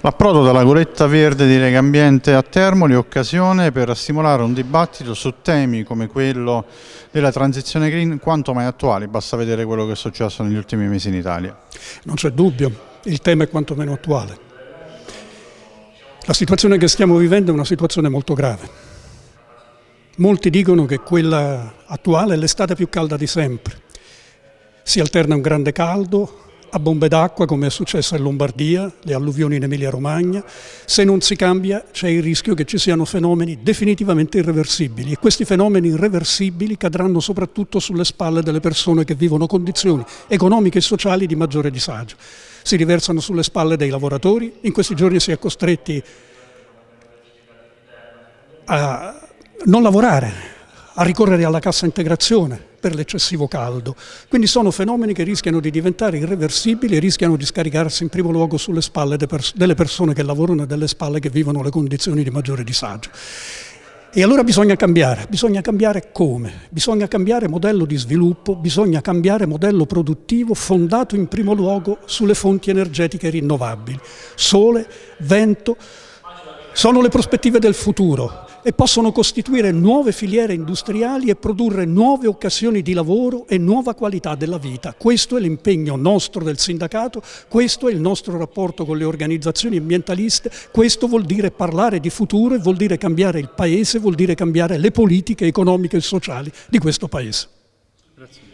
L'approdo dalla goletta verde di Lega Ambiente a Termoli è occasione per stimolare un dibattito su temi come quello della transizione green quanto mai attuali, basta vedere quello che è successo negli ultimi mesi in Italia. Non c'è dubbio, il tema è quantomeno attuale. La situazione che stiamo vivendo è una situazione molto grave. Molti dicono che quella attuale è l'estate più calda di sempre. Si alterna un grande caldo a bombe d'acqua come è successo in Lombardia, le alluvioni in Emilia-Romagna, se non si cambia c'è il rischio che ci siano fenomeni definitivamente irreversibili e questi fenomeni irreversibili cadranno soprattutto sulle spalle delle persone che vivono condizioni economiche e sociali di maggiore disagio. Si riversano sulle spalle dei lavoratori, in questi giorni si è costretti a non lavorare, a ricorrere alla cassa integrazione, per l'eccessivo caldo. Quindi sono fenomeni che rischiano di diventare irreversibili e rischiano di scaricarsi in primo luogo sulle spalle delle persone che lavorano e delle spalle che vivono le condizioni di maggiore disagio. E allora bisogna cambiare, bisogna cambiare come? Bisogna cambiare modello di sviluppo, bisogna cambiare modello produttivo fondato in primo luogo sulle fonti energetiche rinnovabili. Sole, vento, sono le prospettive del futuro, e possono costituire nuove filiere industriali e produrre nuove occasioni di lavoro e nuova qualità della vita. Questo è l'impegno nostro del sindacato, questo è il nostro rapporto con le organizzazioni ambientaliste, questo vuol dire parlare di futuro vuol dire cambiare il Paese, vuol dire cambiare le politiche economiche e sociali di questo Paese. Grazie.